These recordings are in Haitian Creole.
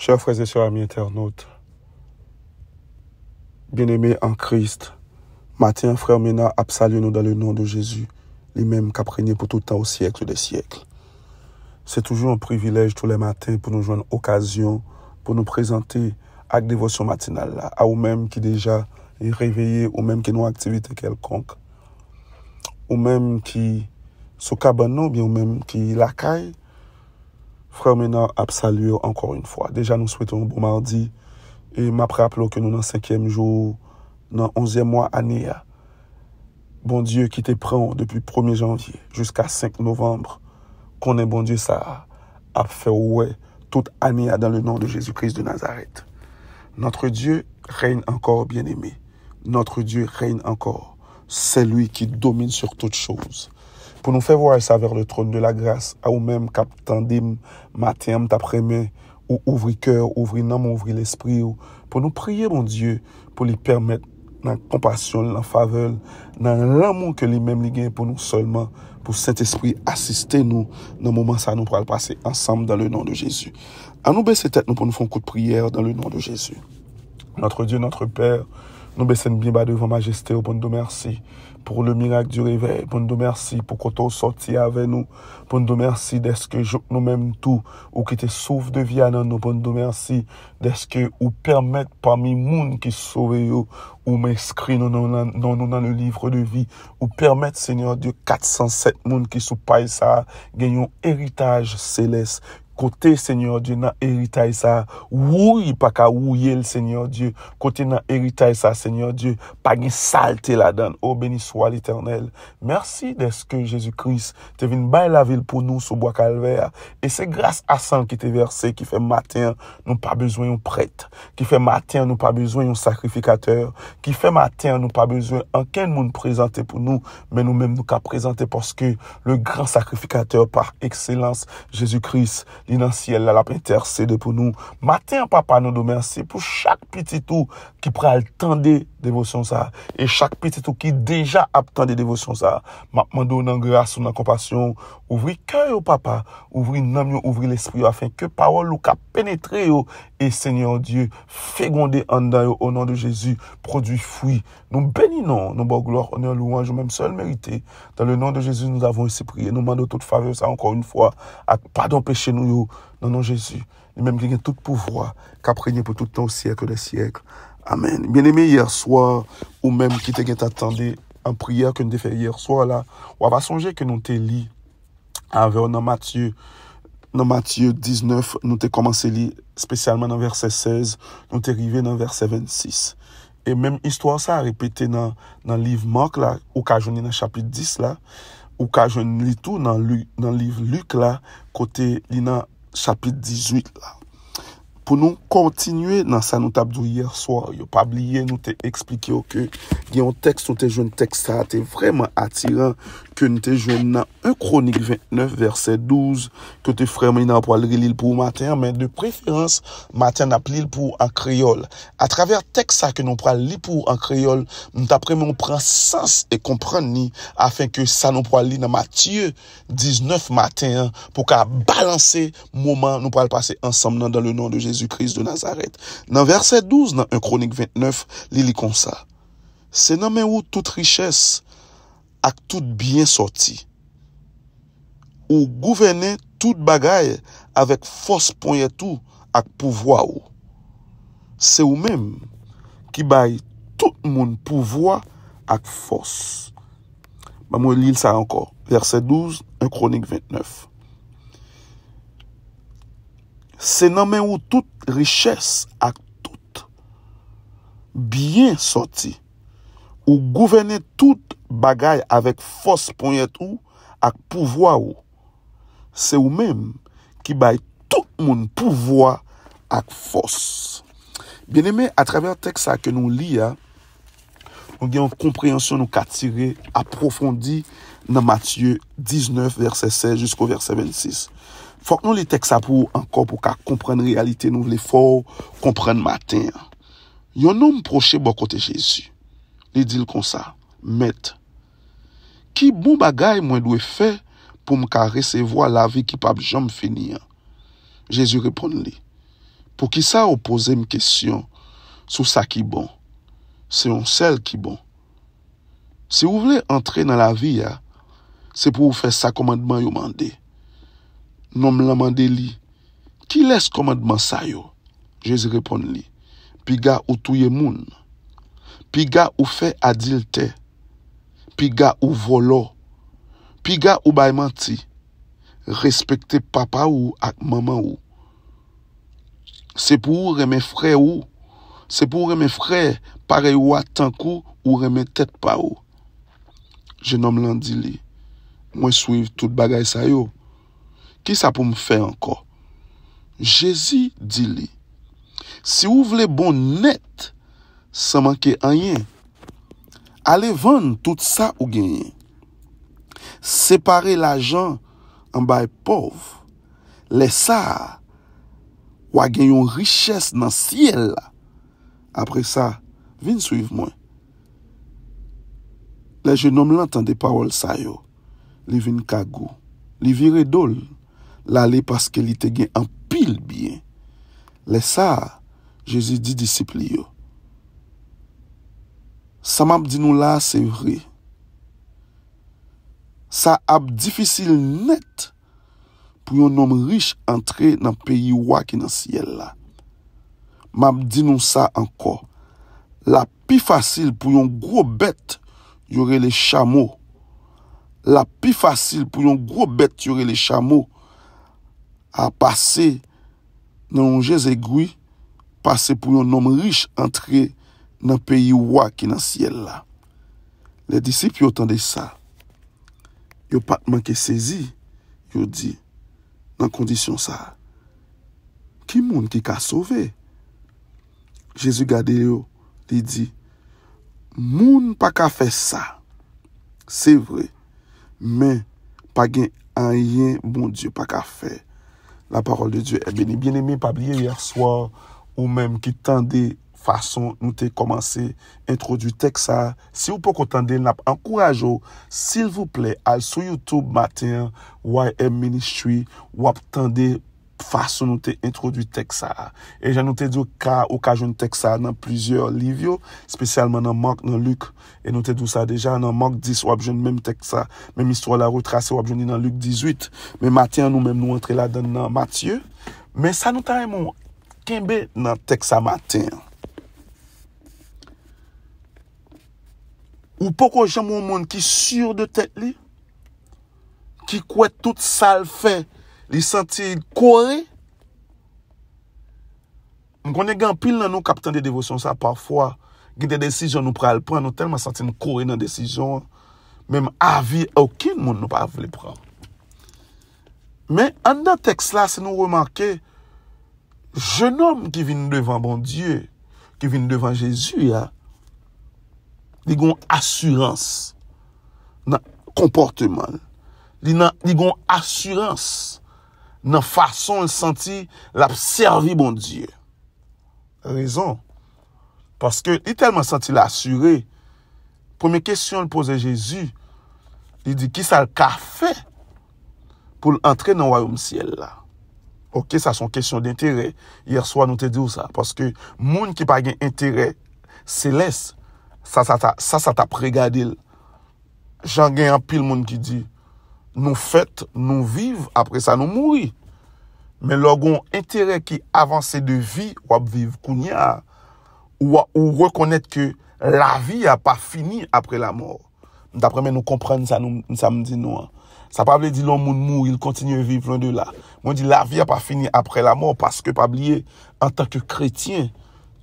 Chèvres et chèvres à mes internautes, bien-aimés en Christ, matin, frères, ménards, ap salu nous dans le nom de Jésus, le même qu'appreniez pour tout le temps au siècle des siècles. C'est toujours un privilège tous les matins pour nous joindre occasion, pour nous présenter ak dévotion matinale, a ou même qui déjà est réveillé, ou même qui n'a activité quelconque, ou même qui se cabanou, ou même qui l'accaye, Frère Ménard absalue encore une fois. Déjà, nous souhaitons un bon mardi. Et m'a rappelé que nous, dans le cinquième jour, dans le onzième mois année, hein. bon Dieu qui te prend depuis 1er janvier jusqu'à 5 novembre, qu'on est bon Dieu, ça a fait ouais toute année hein, dans le nom de Jésus-Christ de Nazareth. Notre Dieu règne encore, bien-aimé. Notre Dieu règne encore. C'est lui qui domine sur toutes choses. pou nou fe vwa sa ver le tron de la grase, a ou mem kap tan dim matiam tapremen, ou ouvri kèr, ouvri nam, ouvri l'esprit ou, pou nou priye bon Diyo pou li permèt nan kompasyon, nan favel, nan l'amon ke li mem li gen pou nou solman, pou cet esprit asiste nou nan mouman sa nou pral pase ansam dan le nan de Jésus. An nou bè se tèt nou pou nou fon kou de priyer dan le nan de Jésus. Notre Diyo, notre Père, Nou besen bi ba devan majeste ou bon do mersi. Pour le mirak di revei, bon do mersi. Pour koto ou soti ave nou, bon do mersi. Deske jok nou menm tou ou ki te souf devya nan nou, bon do mersi. Deske ou permette parmi moun ki souve yo ou m'eskri nan nou nan nou nan nou livre de vi. Ou permette seigneur dieu 407 moun ki sou pay sa genyon eritage selesse. Kote Seigneur Diyo nan eritay sa... Wou yi pa ka wou yel Seigneur Diyo... Kote nan eritay sa Seigneur Diyo... Pa gen salte la dan... O oh, beniswa l'eternel... Mersi deske Jezoukris... Te vin bay la vil pou nou sou boakal ver... E se grase asan ki te verse... Ki fe maten nou pa bezwen yon pret... Ki fe maten nou pa bezwen yon sakrifikater... Ki fe maten nou pa bezwen... Anken moun prezante pou nou... Men nou menm nou ka prezante... Poske le gran sakrifikater par ekselans... Jezoukris... inansi el lalap interse de pou nou. Maten, papa, nou do mersi pou chak pititou ki pre al tende devosyon sa. E chak pititou ki deja ap tende devosyon sa. Mapman do nan grase ou nan kompasyon, ouvri kè yo, papa. Ouvri nanm yo, ouvri l'espri yo, afin ke pawol lou ka penetre yo. Et Seigneur Dieu, fécondez en en au nom de Jésus, produit fruit. Nous bénissons, nous bons gloire, honneur, louange, même seul mérité. Dans le nom de Jésus, nous avons ici prié. Nous demandons toute faveur, ça encore une fois. Pardon, péché nous, dans le nom de Jésus. Et même qui a tout pouvoir, qui a pour tout le temps au siècle des siècles. Amen. Bien-aimé, hier soir, ou même qui t'attendait en prière que nous avons fait hier soir là, on va songer que nous t'ai lu avec Matthieu Nan Matye 19, nou te komanse li spesyalman nan verse 16, nou te rive nan verse 26. E menm istwa sa repete nan liv Mok la, ou ka jouni nan chapit 10 la, ou ka jouni li tou nan liv Luk la, kote li nan chapit 18 la. Pou nou kontinue nan sa nou tabdou yerswa, yo pabliye nou te eksplike yo ke yon tekst nou te joun tekst sa, te vreman atiran. ke nou te jwen nan un kronik 29 verset 12, ke te fremen nan pou al li li pou maten, men de preferans maten ap li pou an kreol. A traver tek sa ke nou pou al li pou an kreol, nou ta premen ou pran sans e kompran ni, afen ke sa nou pou al li nan matye 19 maten, pou ka balanse mouman nou pou al pase ansam nan dan le nan de Jezu Christ de Nazaret. Nan verset 12 nan un kronik 29, li li kon sa. Se nan men ou tout richesse, ak tout byen sorti. Ou gouvene tout bagay, avek fos ponye tou, ak pouvoa ou. Se ou menm, ki bay tout moun pouvoa ak fos. Maman li lisa ankor. Verset 12, 1 Kronik 29. Se nanmen ou tout riches ak tout, byen sorti, Ou gouvene tout bagay avèk fòs ponyèt ou ak pouvoa ou. Se ou mèm ki bay tout moun pouvoa ak fòs. Bienèmè, a travèr teksa ke nou li ya, on gen yon komprehensyon nou katire aprofondi nan Matye 19 versè 16 jusqu'o versè 26. Fòk nou li teksa pou ankor pou ka komprenn realite nou vle fò, komprenn maten. Yon nou mproche bo kote Jésus. Li dil kon sa, met. Ki mou bon bagay mwen lwe fe pou m ka resevo la vi ki pap jom fini an? Jezi repon li. Po ki sa ou pose m kesyon sou sa ki bon? Se yon sel ki bon? Se ou vle entre nan la vi ya, se pou ou fe sa komadman yo mande? Non m la mande li. Ki les komadman sa yo? Jezi repon li. Pi ga ou touye moun? Pi ga ou fe adilte. Pi ga ou volo. Pi ga ou baymanti. Respekte papa ou ak mama ou. Se pou reme fre ou. Se pou reme fre pare ou atankou ou reme tet pa ou. Je nom lan di li. Mwen swiv tout bagay sayo. Ki sa pou mfe anko? Jezi di li. Si ou vle bon nette. Sa manke anyen. Ale ven tout sa ou genyen. Separe la jan an bay pov. Le sa. Ou agen yon riches nan siel la. Apre sa. Vin suiv mwen. Le je nom lantan de pawol sayo. Li vin kagu. Li vire dol. La le paske li te gen an pil biyen. Le sa. Je zi di disipliyo. Sa m ap di nou la, se vre. Sa ap difisil net pou yon nom riche entre nan peyi wak e nan siyel la. M ap di nou sa anko. La pi fasil pou yon gro bet yore le chamo. La pi fasil pou yon gro bet yore le chamo. A pase nan jese gri, pase pou yon nom riche entre nan peyi wak e nan siyel la. nan peyi wak ki nan siel la. Le disip yo tende sa, yo patman ke sezi, yo di, nan kondisyon sa, ki moun ki ka sove? Jezu gade yo, di di, moun pa ka fe sa, se vre, men, pa gen an yen, moun diyo pa ka fe. La parol de Diyo, e beni bien eme, pa blye yerswa, ou men ki tende, fason nou te komanse introdwi teksa. Si ou pou kontande nap ankourajo, sil vou ple al sou Youtube maten YM Ministry wap tande fason nou te introdwi teksa. E jan nou te diou ka ou ka joun teksa nan plizye livyo, spesyalman nan mank nan luk e nou te diou sa deja nan mank dis wap joun menm teksa, menm istwa la retrase wap joun di nan luk 18 menm maten nou menm nou antre la dan nan matye men sa nou ta remon kenbe nan teksa maten Ou poko jaman moun ki sur de tèt li? Ki kouè tout sal fè, li senti kouè? M konè gampil nan nou kapten de devosyon sa, parfwa, gè de desizyon nou pral pran, nou telman senti mou kouè nan desizyon, mèm avi okin moun nou pa avle pran. Mè, an dan tekst la, se nou remanke, jenom ki vin devan bon Diyo, ki vin devan Jezu ya, li gon assurans nan komporteman. Li gon assurans nan fason li santi la pservi bon Diyo. Rezon. Paske li telman santi la assure, pweme kesyon li pose Jezu, li di ki sa lka fe pou l'entre nan waroum siel la. Ok, sa son kesyon d'interè. Yer so anou te di ou sa. Paske moun ki pa gen interè se lesse. Sa sa ta pregade il. Jan gen yon pil moun ki di, nou fèt, nou viv, apre sa nou mouri. Men logon intere ki avanse de vi, wap viv koun ya, ou wak ou rekonèt ke la vi a pa fini apre la mòr. Dapre men nou kompren sa moun di nou an. Sa pabli di loun moun mou, il kontinye viv loun de la. Moun di la vi a pa fini apre la mòr, paske pabliye, an tak kretyen,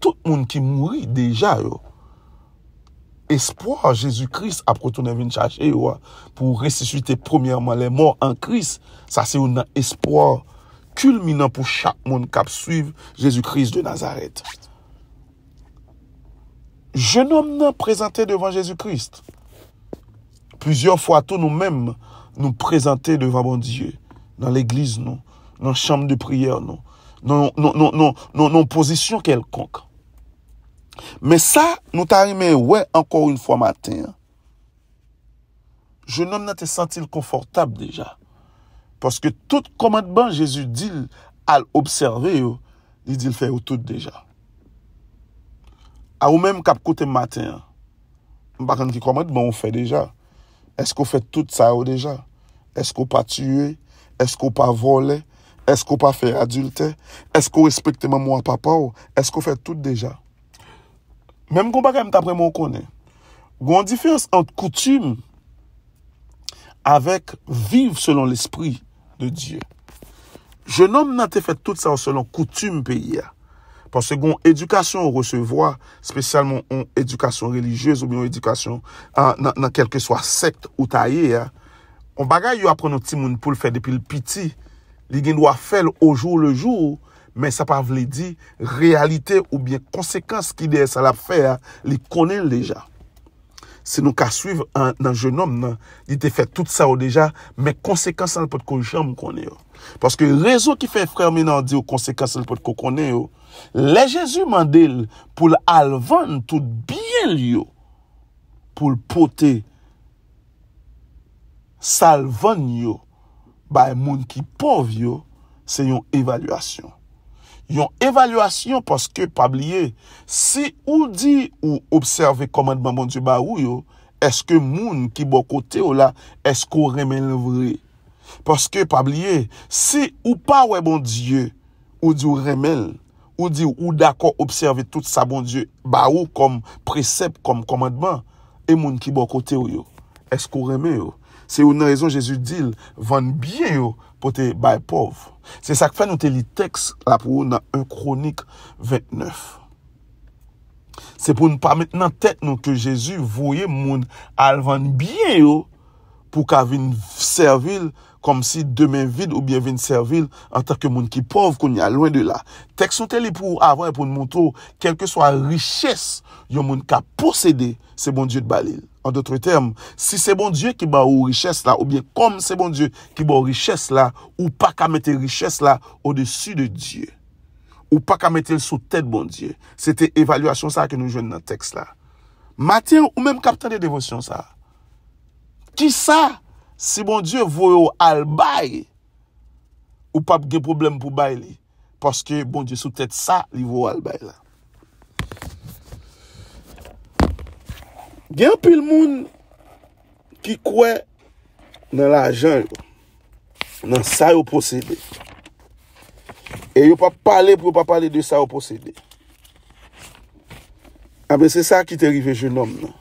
tout moun ki mouri deja yo. Espoir Jésus-Christ apre ton evin chache yo, pou resisite premièman lè mor an Christ, sa se ou nan espoir kulminan pou chak moun kap suiv Jésus-Christ de Nazareth. Je nou menan prezante devan Jésus-Christ. Pouzyon fwa tou nou menm nou prezante devan bon Diyo, nan l'eglise nou, nan chanm de priyer nou, nan posisyon kelkonk. Mè sa nou ta remè wè ankor yon fwa maten. Joun om nan te sentil konfortab deja. Poske tout komat ban jesu dil al observe yo li dil fè yo tout deja. A ou mèm kap kote m maten. Bakan ki komat ban ou fè deja. Esk ou fè tout sa yo deja? Esk ou pa tue? Esk ou pa vole? Esk ou pa fè adulte? Esk ou respekt mè mwa papa ou? Esk ou fè tout deja? Mem kon bagay mta preman konen. Gon difiyans an koutume avek viv selon l'esprit de Diyo. Je nom nan te fet tout sa ou selon koutume peyi ya. Pense kon edukasyon ou resevoa spesyalman ou edukasyon religyez ou edukasyon nan kelke swa sekt ou tayye ya. Kon bagay yo apren nou timoun pou l'fe depil piti. Li gen do a fel ou joun le joun. men sa pa vle di, realite ou bien konsekans ki deye sa la fe a, li konen leja. Se nou ka suiv nan jenom nan, di te fe tout sa ou deja, men konsekans an pot ko jom konen yo. Paske rezo ki fe frè menan di yo, konsekans an pot ko konen yo, le Jezu mandel pou alvan tout biye li yo, pou poti salvan yo, bay moun ki pov yo, se yon evalwasyon. Yon evalwasyon paske pabliye, si ou di ou observe komadman bon dieu ba ou yo, eske moun ki bo kote ou la, eske ou remel vre. Paske pabliye, si ou pa ou e bon dieu, ou di ou remel, ou di ou dako observe tout sa bon dieu ba ou kom presep kom komadman, e moun ki bo kote ou yo, eske ou remel yo. Se yon rezon Jezu dil, van bien yo, Po te bay pov. Se sakpe nou te li teks la pou ou nan un kronik 29. Se pou nou pa met nan tet nou ke Jezu vouye moun alvan biye yo pou ka vin servil kom si demen vid ou bien vin servil an terke moun ki pov kon ya lwen de la. Tekson te li pou ou avan e pou nou monto kelke so a riches yo moun ka posede se moun djid balil. En d'autre term, si se bon Dieu ki ba ou richesse la, ou bien kom se bon Dieu ki ba ou richesse la, ou pa ka mette richesse la ou desu de Dieu. Ou pa ka mette sou tèt bon Dieu. Sete evalüasyon sa ke nou jwenn nan tekst la. Matyen ou menm kapten de devosyon sa. Ki sa si bon Dieu vwe ou albay ou pa ge problem pou bay li. Poske bon Dieu sou tèt sa li vwe ou albay la. Gyan pou l moun ki kwe nan la jan yo, nan sa yo posede. E yo pa pale, pou yo pa pale de sa yo posede. A be, se sa ki te rive joun om nan.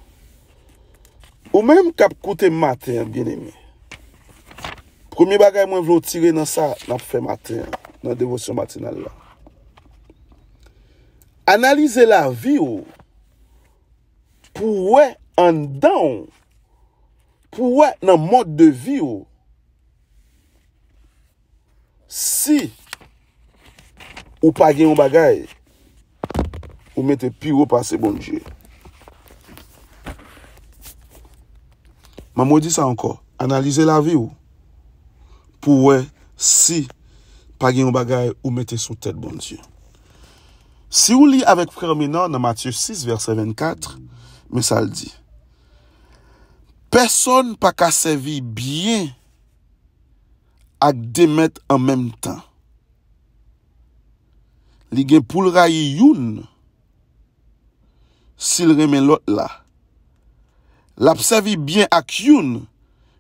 Ou menm kap koute maten, gyan eme. Promi bagay mwen vlo tire nan sa, nan pou fe maten, nan devosyon maten al la. Analize la vi yo, pou wè an dan wè nan mod de vi wè. Si ou pa gen yon bagay, ou mette pi wè ou pase bon die. Ma mwè di sa anko, analize la vi wè. Pou wè si pa gen yon bagay, ou mette sou tèt bon die. Si wè li avèk frèmina nan Matthew 6, verset 24, pou wè si pa gen yon bagay, Mè sa l di. Person pa ka sevi biyen ak demet an mèm tan. Li gen pou l rayi youn, sil remè lot la. Lap sevi biyen ak youn,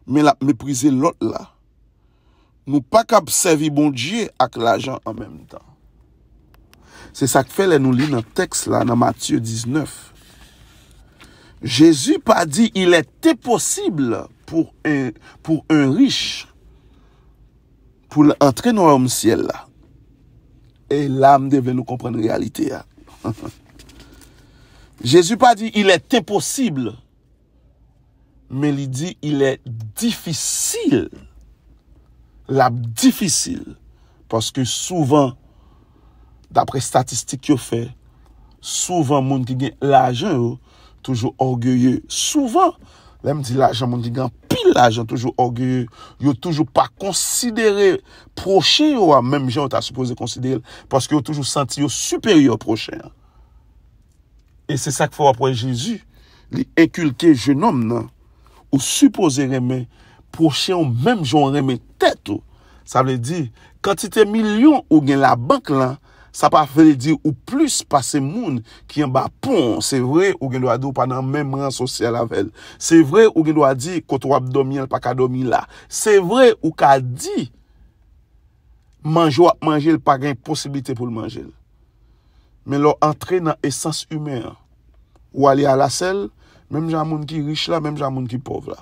mè lap mèprize lot la. Mou pa ka servi bon dje ak l ajan an mèm tan. Se sak fe le nou li nan teks la nan Matthew 19. Mè sa l di. Jezou pa di il ete posible pou un riche pou l'entre nou a oum siel la. E lam deve nou komprenn realite ya. Jezou pa di il ete posible, men li di il ete difisil. La difisil. Paske souvan, dapre statistik yo fe, souvan moun ki gen la ajen yo, Toujou orgueye. Souvan, la m di la, jaman di gen pil la, jaman toujou orgueye. Yo toujou pa konsidere proche yo a menm non. jen ou ta soupose konsidere. Paske yo toujou santi yo superior proche. E se sak fwa apre Jésus, li ekulke jenom nan, ou soupose reme proche yo menm jen reme tetou. Sa vle di, kantite milyon ou gen la bank lan, Sa pa fele di ou plus pa se moun ki yon ba pon. Se vre ou gen lwa di ou pa nan menmran sosye la vel. Se vre ou gen lwa di kot wap domi al pa ka domi la. Se vre ou ka di manjou ap manjil pa gen posibite pou lmanjil. Men lwa entre nan esans humer. Ou ali ala sel, menm jan moun ki rich la, menm jan moun ki pov la.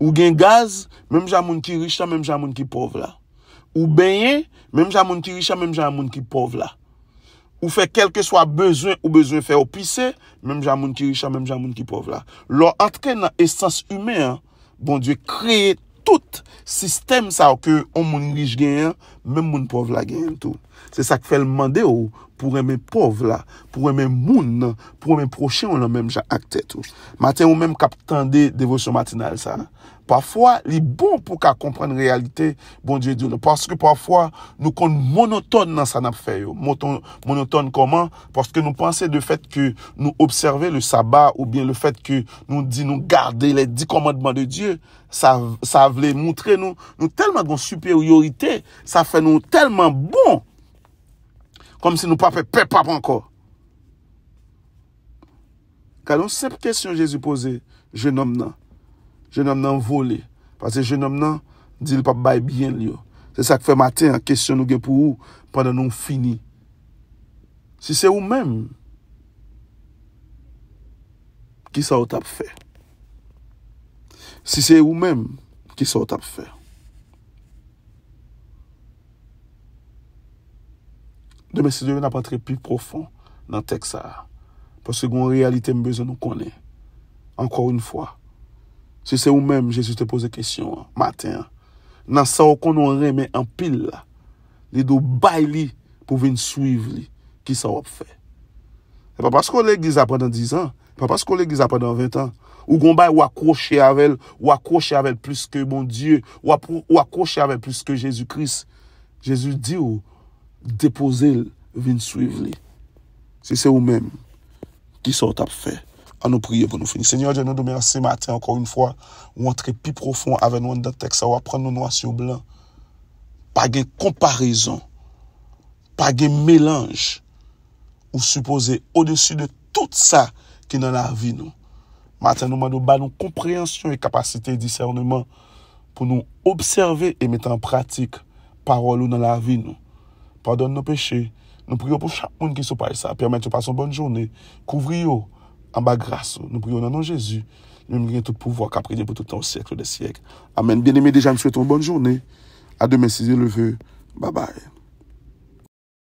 Ou gen gaz, menm jan moun ki rich la, menm jan moun ki pov la. Ou bèye, mèm jan moun ki richa, mèm jan moun ki povla. Ou fè kelke swa bezwen ou bezwen fè ou pise, mèm jan moun ki richa, mèm jan moun ki povla. Lò atke nan esans humè, bon, diwe kreye tout sistem sa ou ke ou moun riche genyen, mèm moun povla genyen tout. Se sa ke fel mande ou pou reme pov la, pou reme moun, pou reme proche ou la menm jan akte tou. Maten ou menm kap tende devosyo matinal sa. Pafwa li bon pou ka komprende realite bon Diyo Diyo nou. Paske pafwa nou kon monotone nan san ap feyo. Monotone koman? Paske nou panse de fet ke nou observe le sabba ou bien le fet ke nou di nou garde le di komandman de Diyo. Sa vle moutre nou. Nou telman goun superiorite. Sa fè nou telman bon. kom si nou pape pep pape anko. Kadon sep kesyon jesu pose, jenom nan, jenom nan vole, pase jenom nan, di li pape baye byen li yo. Se sa kfe maten, kesyon nou gen pou ou, pandan nou fini. Si se ou men, ki sa ou tap fe. Si se ou men, ki sa ou tap fe. Deme si devine apatre pi profon nan teksa. Pase gwen realite mbezen nou konen. Ankor un fwa. Se se ou menm, jesu te pose kesyon, maten, nan sa ou konon reme an pil la, li do bay li pou ven souiv li ki sa wap fe. E pa pas kon le giz apre nan 10 an, e pa pas kon le giz apre nan 20 an, ou gwen bay wakouche avèl, wakouche avèl plus ke bon dieu, wakouche avèl plus ke jesu kris. vin swiv li. Se se ou men, ki sa ou tap fe, an nou priye pou nou fin. Senyor, jen nou do meras se maten, anko un fwa, ou antre pi profon, avè nou an da tek sa ou apren nou noasyon blan, pa gen komparison, pa gen mélange, ou suppose, ou desu de tout sa, ki nan la vi nou. Maten nou man nou ba nou komprehensyon, e kapasite, e discernement, pou nou observe, e metan pratik, parolou nan la vi nou. Pa don nou peche, peche, Nous prions pour chaque monde qui se passe ça, permettez de passer une bonne journée, Couvrez-vous oh. en bas grâce. Oh. Nous prions dans nom de Jésus. Nous a tout pouvoir qu'a pour tout temps au siècle des siècles. Amen. Bien-aimés, déjà, nous souhaitons une bonne journée. À demain, si Dieu le veut. Bye bye.